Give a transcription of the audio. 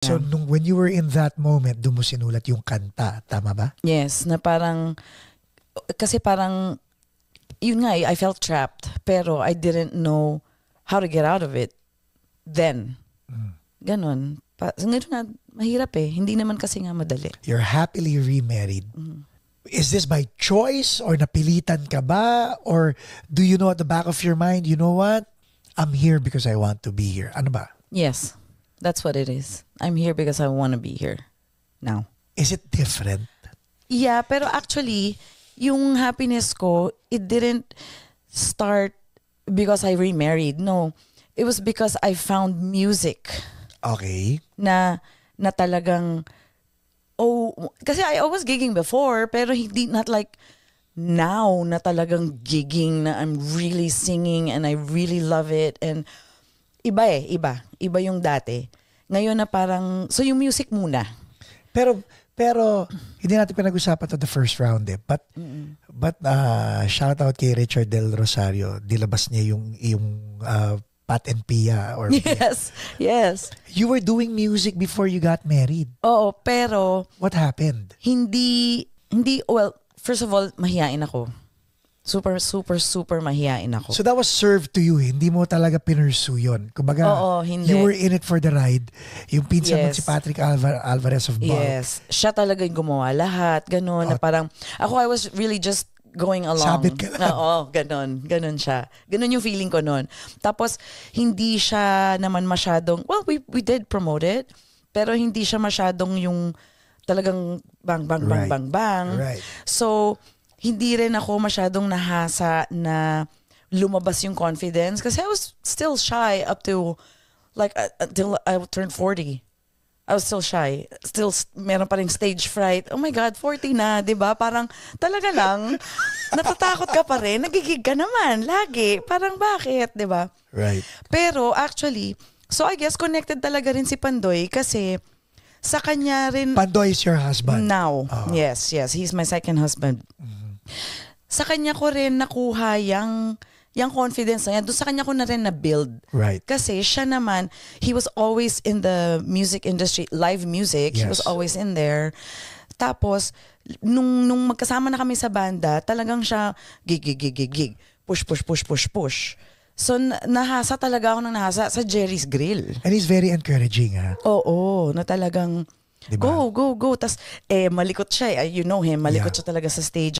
So, nung, when you were in that moment, doon mo sinulat yung kanta, tama ba? Yes, na parang, kasi parang, yun nga, eh, I felt trapped. Pero I didn't know how to get out of it then. Mm. Ganon. Pa, ngayon nga, mahirap eh. Hindi naman kasi nga madali. You're happily remarried. Mm. Is this by choice or napilitan ka ba? Or do you know at the back of your mind, you know what? I'm here because I want to be here. Ano ba? Yes. That's what it is. I'm here because I want to be here now. Is it different? Yeah, pero actually, yung happiness ko, it didn't start because I remarried. No, it was because I found music. Okay. Na, na talagang, oh, kasi I was gigging before, pero hindi, not like, now na talagang gigging na I'm really singing and I really love it and iba eh, iba. Iba yung dati. Ngayon na parang, so yung music muna. Pero, pero hindi natin pinag-usapan to the first round eh. But, Mm-mm. but uh, ah, shout out kay Richard Del Rosario. Dilabas niya yung, yung uh, Pat and Pia or Yes. Yes. You were doing music before you got married. Oo, pero What happened? hindi hindi well, first of all, mahihain ako. Super, super, super mahiyain ako. So that was served to you. Hindi mo talaga pinursu yun. Kumbaga, Oo, hindi. you were in it for the ride. Yung pinsan yes. mo si Patrick Alvar Alvarez of Bulk. Yes. Siya talaga yung gumawa lahat. Ganun. Oh. Na ah. parang, ako I was really just going along. Sabit ka lang. Oo, ganun. Ganun siya. Ganun yung feeling ko noon. Tapos, hindi siya naman masyadong, well, we, we did promote it. Pero hindi siya masyadong yung talagang bang, bang, bang, right. bang, bang. Right. So, hindi rin ako masyadong nahasa na lumabas yung confidence kasi I was still shy up to like uh, until I turned 40. I was still shy. Still, meron pa rin stage fright. Oh my God, 40 na, di ba? Parang talaga lang, natatakot ka pa rin, nagigig ka naman, lagi. Parang bakit, di ba? Right. Pero actually, so I guess connected talaga rin si Pandoy kasi sa kanya rin... Pandoy is your husband? Now, uh-huh. yes, yes. He's my second husband. Mm sa kanya ko rin nakuha yung yung confidence na yan, doon sa kanya ko na rin na-build. Right. Kasi siya naman, he was always in the music industry, live music, yes. he was always in there. Tapos, nung, nung magkasama na kami sa banda, talagang siya, gig, gig, gig, gig, gig, push, push, push, push, push. So, nahasa talaga ako ng nahasa sa Jerry's Grill. And he's very encouraging, ha? Ah. Oo, na talagang, diba? go, go, go. Tapos, eh, malikot siya. Eh. You know him, malikot yeah. siya talaga sa stage.